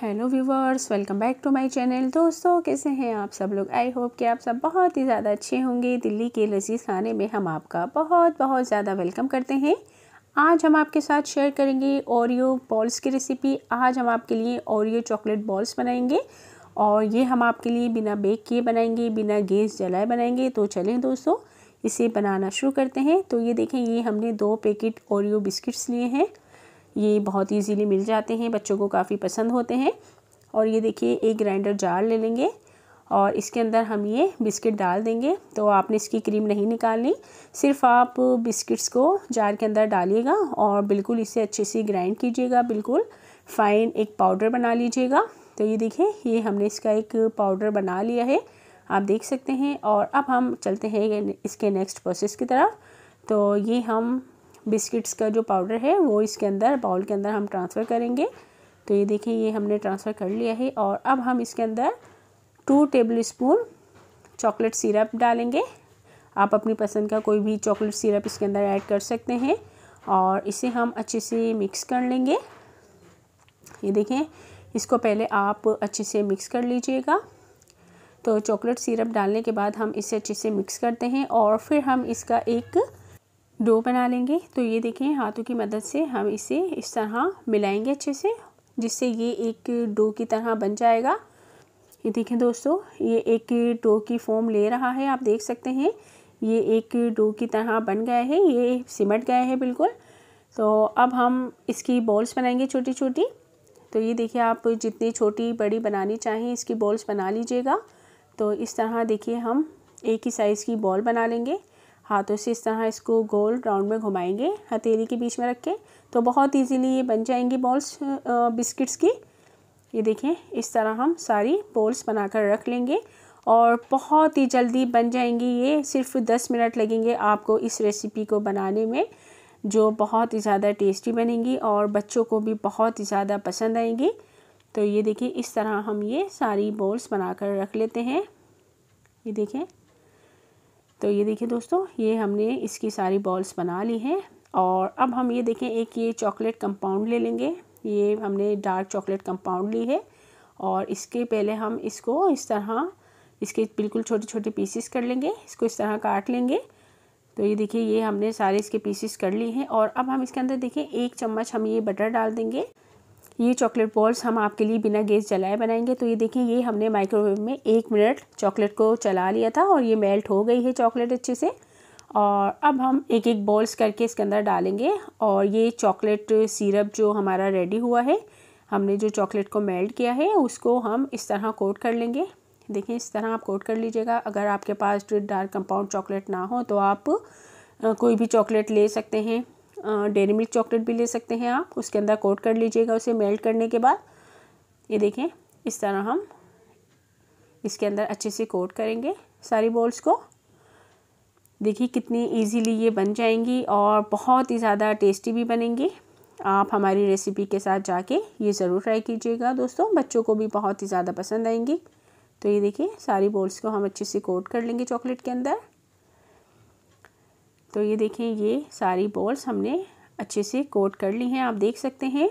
hello viewers welcome back to my channel दोस्तों कैसे हैं आप सब लोग आई होप कि आप सब बहुत ही ज़्यादा अच्छे होंगे दिल्ली के लजीज खाने में हम आपका बहुत बहुत ज़्यादा वेलकम करते हैं आज हम आपके साथ शेयर करेंगे ओरियो बॉल्स की रेसिपी आज हम आपके लिए ओरियो चॉकलेट बॉल्स बनाएंगे और ये हम आपके लिए बिना बेक किए बनाएंगे बिना गैस जलाए बनाएंगे तो चलें दोस्तों इसे बनाना शुरू करते हैं तो ये देखें ये हमने दो पैकेट ओरियो बिस्किट्स लिए हैं ये बहुत इजीली मिल जाते हैं बच्चों को काफ़ी पसंद होते हैं और ये देखिए एक ग्राइंडर जार ले लेंगे और इसके अंदर हम ये बिस्किट डाल देंगे तो आपने इसकी क्रीम नहीं निकालनी सिर्फ आप बिस्किट्स को जार के अंदर डालिएगा और बिल्कुल इसे अच्छे से ग्राइंड कीजिएगा बिल्कुल फाइन एक पाउडर बना लीजिएगा तो ये देखिए ये हमने इसका एक पाउडर बना लिया है आप देख सकते हैं और अब हम चलते हैं इसके नेक्स्ट प्रोसेस की तरफ तो ये हम बिस्किट्स का जो पाउडर है वो इसके अंदर बाउल के अंदर हम ट्रांसफ़र करेंगे तो ये देखें ये हमने ट्रांसफ़र कर लिया है और अब हम इसके अंदर two tablespoon chocolate syrup डालेंगे आप अपनी पसंद का कोई भी चॉकलेट सिरप इसके अंदर ऐड कर सकते हैं और इसे हम अच्छे से मिक्स कर लेंगे ये देखें इसको पहले आप अच्छे से मिक्स कर लीजिएगा तो चॉकलेट सिरप डालने के बाद हम इसे अच्छे से मिक्स करते हैं और फिर हम इसका एक डो बना लेंगे तो ये देखें हाथों की मदद से हम इसे इस तरह मिलाएंगे अच्छे से जिससे ये एक डो की तरह बन जाएगा ये देखें दोस्तों ये एक डो की फॉर्म ले रहा है आप देख सकते हैं ये एक डो की तरह बन गया है ये सिमट गया है बिल्कुल तो अब हम इसकी बॉल्स बनाएंगे छोटी छोटी तो ये देखिए आप जितनी छोटी बड़ी बनानी चाहें इसकी बॉल्स बना लीजिएगा तो इस तरह देखिए हम एक ही साइज़ की बॉल बना लेंगे हाथों तो से इस तरह इसको गोल राउंड में घुमाएंगे हथेली के बीच में रख के तो बहुत इजीली ये बन जाएंगी बॉल्स बिस्किट्स की ये देखें इस तरह हम सारी बॉल्स बनाकर रख लेंगे और बहुत ही जल्दी बन जाएंगी ये सिर्फ दस मिनट लगेंगे आपको इस रेसिपी को बनाने में जो बहुत ही ज़्यादा टेस्टी बनेंगी और बच्चों को भी बहुत ही ज़्यादा पसंद आएंगी तो ये देखिए इस तरह हम ये सारी बॉल्स बनाकर रख लेते हैं ये देखें तो ये देखिए दोस्तों ये हमने इसकी सारी बॉल्स बना ली हैं और अब हम ये देखें एक ये चॉकलेट कंपाउंड ले लेंगे ये हमने डार्क चॉकलेट कंपाउंड ली है और इसके पहले हम इसको इस तरह इसके बिल्कुल छोटे छोटे पीसेस कर लेंगे इसको इस तरह काट लेंगे तो ये देखिए ये हमने सारे इसके पीसेस कर लिए हैं और अब हम इसके अंदर देखें एक चम्मच हम ये बटर डाल देंगे ये चॉकलेट बॉल्स हम आपके लिए बिना गैस जलाए बनाएंगे तो ये देखिए ये हमने माइक्रोवेव में एक मिनट चॉकलेट को चला लिया था और ये मेल्ट हो गई है चॉकलेट अच्छे से और अब हम एक एक बॉल्स करके इसके अंदर डालेंगे और ये चॉकलेट सिरप जो हमारा रेडी हुआ है हमने जो चॉकलेट को मेल्ट किया है उसको हम इस तरह कोट कर लेंगे देखिए इस तरह आप कोट कर लीजिएगा अगर आपके पास डार्क कंपाउंड चॉकलेट ना हो तो आप कोई भी चॉकलेट ले सकते हैं डेरी मिल्क चॉकलेट भी ले सकते हैं आप उसके अंदर कोट कर लीजिएगा उसे मेल्ट करने के बाद ये देखें इस तरह हम इसके अंदर अच्छे से कोट करेंगे सारी बॉल्स को देखिए कितनी इजीली ये बन जाएंगी और बहुत ही ज़्यादा टेस्टी भी बनेंगी आप हमारी रेसिपी के साथ जाके ये ज़रूर ट्राई कीजिएगा दोस्तों बच्चों को भी बहुत ही ज़्यादा पसंद आएंगी तो ये देखिए सारी बॉल्स को हम अच्छे से कोट कर लेंगे चॉकलेट के अंदर तो ये देखें ये सारी बॉल्स हमने अच्छे से कोट कर ली हैं आप देख सकते हैं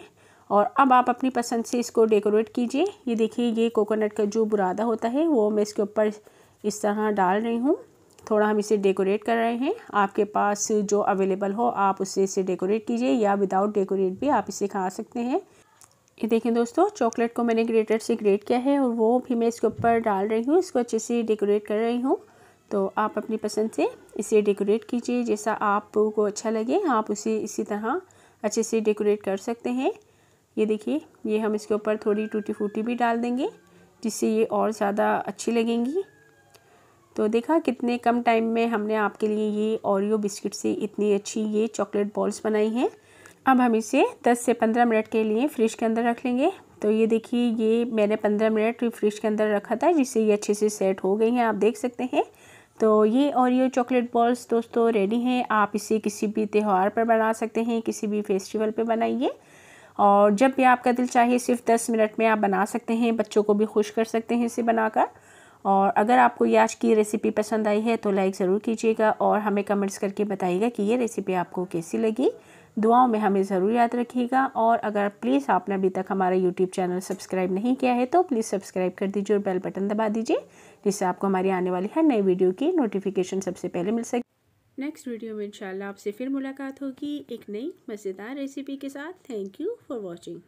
और अब आप अपनी पसंद से इसको डेकोरेट कीजिए ये देखिए ये कोकोनट का जो बुरादा होता है वो मैं इसके ऊपर इस तरह डाल रही हूँ थोड़ा हम इसे डेकोरेट कर रहे हैं आपके पास जो अवेलेबल हो आप उससे इसे डेकोरेट कीजिए या विदाउट डेकोरेट भी आप इसे खा सकते हैं ये देखें दोस्तों चॉकलेट को मैंने ग्रेटर से ग्रेट किया है और वो भी मैं इसके ऊपर डाल रही हूँ इसको अच्छे से डेकोरेट कर रही हूँ तो आप अपनी पसंद से इसे डेकोरेट कीजिए जैसा आपको अच्छा लगे आप उसे इसी तरह अच्छे से डेकोरेट कर सकते हैं ये देखिए ये हम इसके ऊपर थोड़ी टूटी फूटी भी डाल देंगे जिससे ये और ज़्यादा अच्छी लगेंगी तो देखा कितने कम टाइम में हमने आपके लिए ये ओरियो बिस्किट से इतनी अच्छी ये चॉकलेट बॉल्स बनाई हैं अब हम इसे 10 से 15 मिनट के लिए फ्रिज के अंदर रख लेंगे तो ये देखिए ये मैंने 15 मिनट फ्रिज के अंदर रखा था जिससे ये अच्छे से सेट हो गई हैं आप देख सकते हैं तो ये ओरियो चॉकलेट बॉल्स दोस्तों रेडी हैं आप इसे किसी भी त्यौहार पर बना सकते हैं किसी भी फेस्टिवल पर बनाइए और जब भी आपका दिल चाहे सिर्फ दस मिनट में आप बना सकते हैं बच्चों को भी खुश कर सकते हैं इसे बनाकर और अगर आपको ये आज की रेसिपी पसंद आई है तो लाइक ज़रूर कीजिएगा और हमें कमेंट्स करके बताइएगा कि ये रेसिपी आपको कैसी लगी दुआओं में हमें ज़रूर याद रखिएगा और अगर प्लीज़ आपने अभी तक हमारा यूट्यूब चैनल सब्सक्राइब नहीं किया है तो प्लीज़ सब्सक्राइब कर दीजिए और बेल बटन दबा दीजिए जिससे आपको हमारी आने वाली हर नई वीडियो की नोटिफिकेशन सबसे पहले मिल सके नेक्स्ट वीडियो में इंशाल्लाह आपसे फिर मुलाकात होगी एक नई मज़ेदार रेसिपी के साथ थैंक यू फॉर वॉचिंग